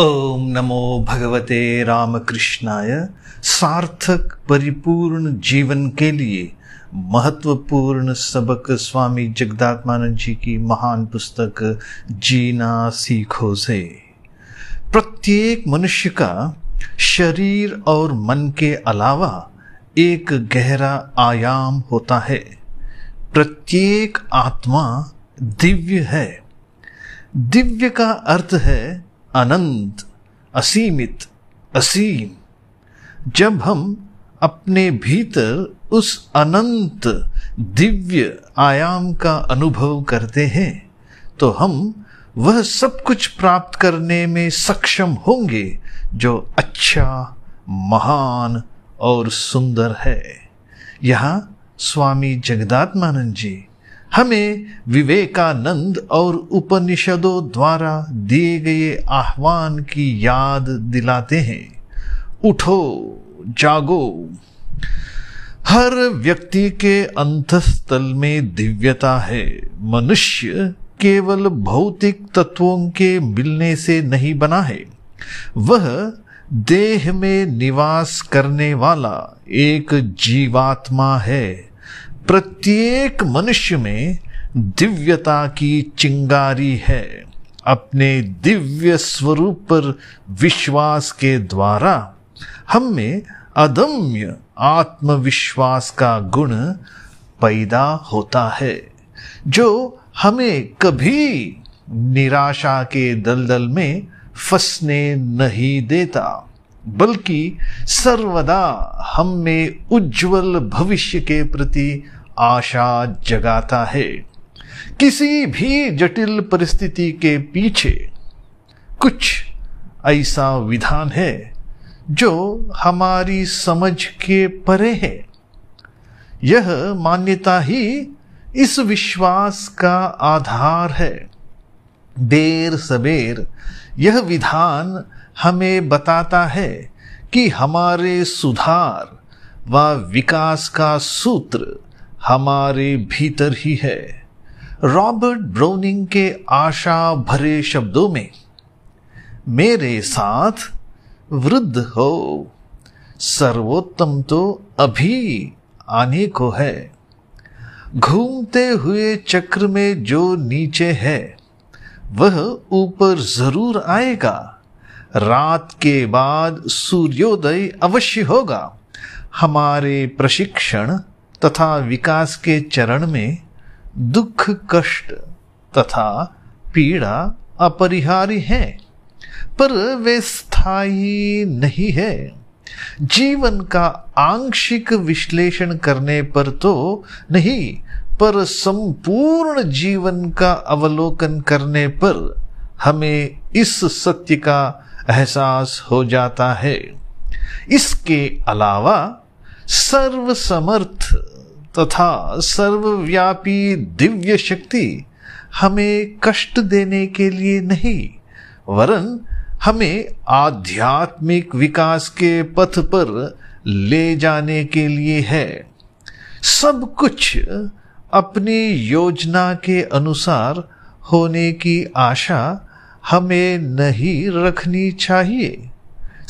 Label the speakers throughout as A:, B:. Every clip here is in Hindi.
A: ओम नमो भगवते रामकृष्णाय सार्थक परिपूर्ण जीवन के लिए महत्वपूर्ण सबक स्वामी जगदात्मानंद जी की महान पुस्तक जीना सीखो से प्रत्येक मनुष्य का शरीर और मन के अलावा एक गहरा आयाम होता है प्रत्येक आत्मा दिव्य है दिव्य का अर्थ है अनंत असीमित असीम जब हम अपने भीतर उस अनंत दिव्य आयाम का अनुभव करते हैं तो हम वह सब कुछ प्राप्त करने में सक्षम होंगे जो अच्छा महान और सुंदर है यहाँ स्वामी जगदात्मानंद जी हमें विवेकानंद और उपनिषदों द्वारा दिए गए आह्वान की याद दिलाते हैं उठो जागो हर व्यक्ति के अंतस्थल में दिव्यता है मनुष्य केवल भौतिक तत्वों के मिलने से नहीं बना है वह देह में निवास करने वाला एक जीवात्मा है प्रत्येक मनुष्य में दिव्यता की चिंगारी है अपने दिव्य स्वरूप पर विश्वास के द्वारा हम में अदम्य आत्मविश्वास का गुण पैदा होता है जो हमें कभी निराशा के दलदल में फंसने नहीं देता बल्कि सर्वदा हम में उज्जवल भविष्य के प्रति आशा जगाता है किसी भी जटिल परिस्थिति के पीछे कुछ ऐसा विधान है जो हमारी समझ के परे है यह मान्यता ही इस विश्वास का आधार है देर सबेर यह विधान हमें बताता है कि हमारे सुधार व विकास का सूत्र हमारे भीतर ही है रॉबर्ट ब्राउनिंग के आशा भरे शब्दों में मेरे साथ वृद्ध हो सर्वोत्तम तो अभी आने को है घूमते हुए चक्र में जो नीचे है वह ऊपर जरूर आएगा रात के बाद सूर्योदय अवश्य होगा हमारे प्रशिक्षण तथा विकास के चरण में दुख कष्ट तथा पीड़ा अपरिहार्य है पर वे स्थायी नहीं है जीवन का आंशिक विश्लेषण करने पर तो नहीं पर संपूर्ण जीवन का अवलोकन करने पर हमें इस सत्य का एहसास हो जाता है इसके अलावा सर्वसमर्थ तथा सर्वव्यापी दिव्य शक्ति हमें कष्ट देने के लिए नहीं वरन हमें आध्यात्मिक विकास के पथ पर ले जाने के लिए है सब कुछ अपनी योजना के अनुसार होने की आशा हमें नहीं रखनी चाहिए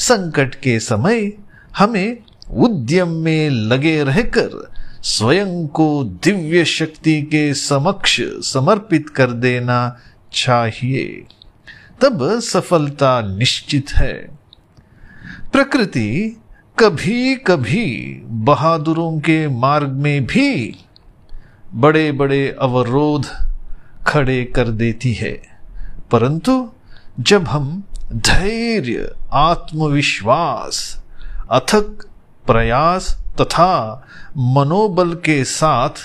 A: संकट के समय हमें उद्यम में लगे रहकर स्वयं को दिव्य शक्ति के समक्ष समर्पित कर देना चाहिए तब सफलता निश्चित है प्रकृति कभी कभी बहादुरों के मार्ग में भी बड़े बड़े अवरोध खड़े कर देती है परंतु जब हम धैर्य आत्मविश्वास अथक प्रयास तथा मनोबल के साथ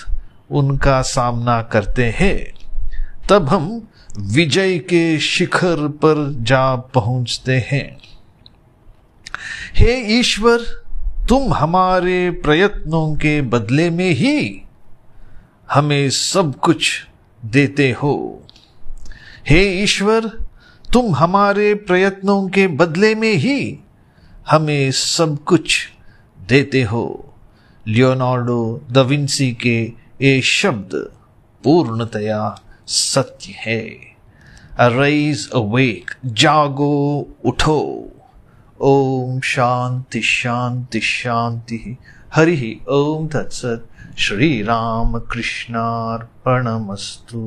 A: उनका सामना करते हैं तब हम विजय के शिखर पर जा पहुंचते हैं हे ईश्वर तुम हमारे प्रयत्नों के बदले में ही हमें सब कुछ देते हो हे ईश्वर तुम हमारे प्रयत्नों के बदले में ही हमें सब कुछ देते हो लियोनार्डो दविंसी के ये शब्द पूर्णतया सत्य है अरेज अवेक जागो उठो ओम शांति शांति शांति हरि ओम तत्सत श्री राम कृष्णार्पणमस्तु